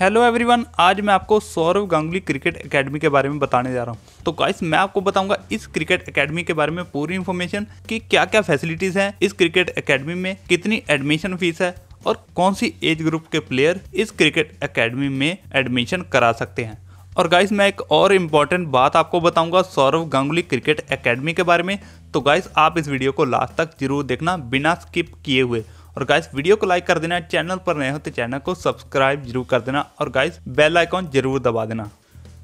hello everyone आज मैं आपको सौरव गांगुली क्रिकेट एकेडमी के बारे में बताने जा रहा हूँ तो गाइस मैं आपको बताऊंगा इस क्रिकेट एकेडमी के बारे में पूरी इन्फॉर्मेशन कि क्या क्या फैसिलिटीज हैं इस क्रिकेट एकेडमी में कितनी एडमिशन फीस है और कौन सी एज ग्रुप के प्लेयर इस क्रिकेट एकेडमी में एडमिशन करा सकते हैं और गाइस मैं एक और इम्पॉर्टेंट बात आपको बताऊंगा सौरव गांगुली क्रिकेट एकेडमी के बारे में तो गाइस आप इस वीडियो को लास्ट तक जरूर देखना बिना स्किप किए हुए और गाइस वीडियो को लाइक कर देना चैनल पर नए हो तो चैनल को सब्सक्राइब जरूर कर देना और गाइस बेल आइकॉन जरूर दबा देना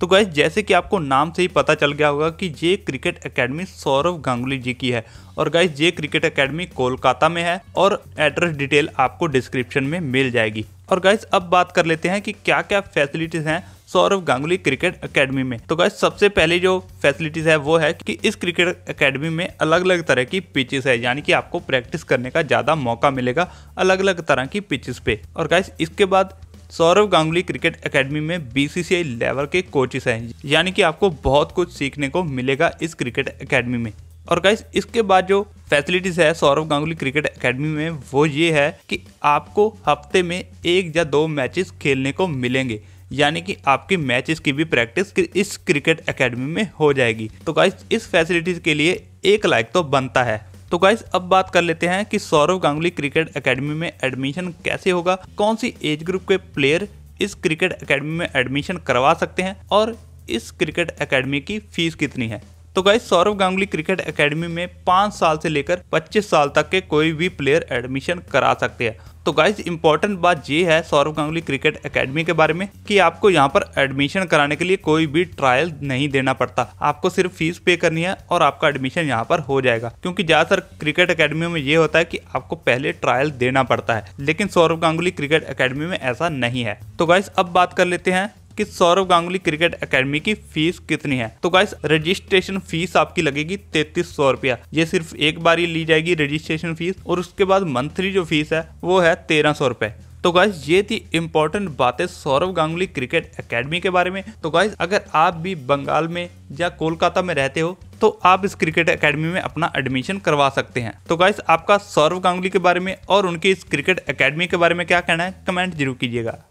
तो गाइस जैसे कि आपको नाम से ही पता चल गया होगा कि ये क्रिकेट एकेडमी सौरव गांगुली जी की है और गाइस ये क्रिकेट एकेडमी कोलकाता में है और एड्रेस डिटेल आपको डिस्क्रिप्शन में मिल जाएगी और गाइस अब बात कर लेते हैं कि क्या क्या फैसिलिटीज़ हैं सौरव गांगुली क्रिकेट अकेडमी में तो गाइस सबसे पहले जो फैसिलिटीज है वो है कि इस क्रिकेट अकेडमी में अलग अलग तरह की पिचेस है यानी कि आपको प्रैक्टिस करने का ज़्यादा मौका मिलेगा अलग अलग तरह की पिचेस पे और गाइस इसके बाद सौरव गांगुली क्रिकेट एकेडमी में बीसीसीआई लेवल के कोचेस हैं यानी कि आपको बहुत कुछ सीखने को मिलेगा इस क्रिकेट एकेडमी में और गाइस इसके बाद जो फैसिलिटीज़ है सौरव गांगुली क्रिकेट एकेडमी में वो ये है कि आपको हफ्ते में एक या दो मैचेस खेलने को मिलेंगे यानी कि आपकी मैचेस की भी प्रैक्टिस इस क्रिकेट अकेडमी में हो जाएगी तो गाइस इस फैसिलिटीज के लिए एक लाइक तो बनता है तो गाइस अब बात कर लेते हैं कि सौरव गांगुली क्रिकेट एकेडमी में एडमिशन कैसे होगा कौन सी एज ग्रुप के प्लेयर इस क्रिकेट एकेडमी में एडमिशन करवा सकते हैं और इस क्रिकेट एकेडमी की फीस कितनी है तो guys Sourav Ganguly cricket academy में पाँच साल से लेकर पच्चीस साल तक के कोई भी प्लेयर एडमिशन करा सकते हैं तो गाइज इंपॉर्टेंट बात ये है सौरभ गांगुली क्रिकेट एकेडमी के बारे में कि आपको यहाँ पर एडमिशन कराने के लिए कोई भी ट्रायल नहीं देना पड़ता आपको सिर्फ फीस पे करनी है और आपका एडमिशन यहाँ पर हो जाएगा क्योंकि ज्यादातर क्रिकेट अकेडमी में ये होता है कि आपको पहले ट्रायल देना पड़ता है लेकिन सौरभ गांगुली क्रिकेट अकेडमी में ऐसा नहीं है तो गाइज अब बात कर लेते हैं कि सौरव गांगुली क्रिकेट एकेडमी की फीस कितनी है तो गाइस रजिस्ट्रेशन फीस आपकी लगेगी तैतीस सौ रुपया ये सिर्फ एक बार ही ली जाएगी रजिस्ट्रेशन फीस और उसके बाद मंथली जो फीस है वो है तेरह सौ रुपए तो गाइज ये थी इम्पोर्टेंट बातें सौरव गांगुली क्रिकेट एकेडमी के बारे में तो गाइज अगर आप भी बंगाल में या कोलकाता में रहते हो तो आप इस क्रिकेट एकेडमी में अपना एडमिशन करवा सकते हैं तो गाइस आपका सौरव गांगुली के बारे में और उनकी इस क्रिकेट एकेडमी के बारे में क्या कहना है कमेंट जरूर कीजिएगा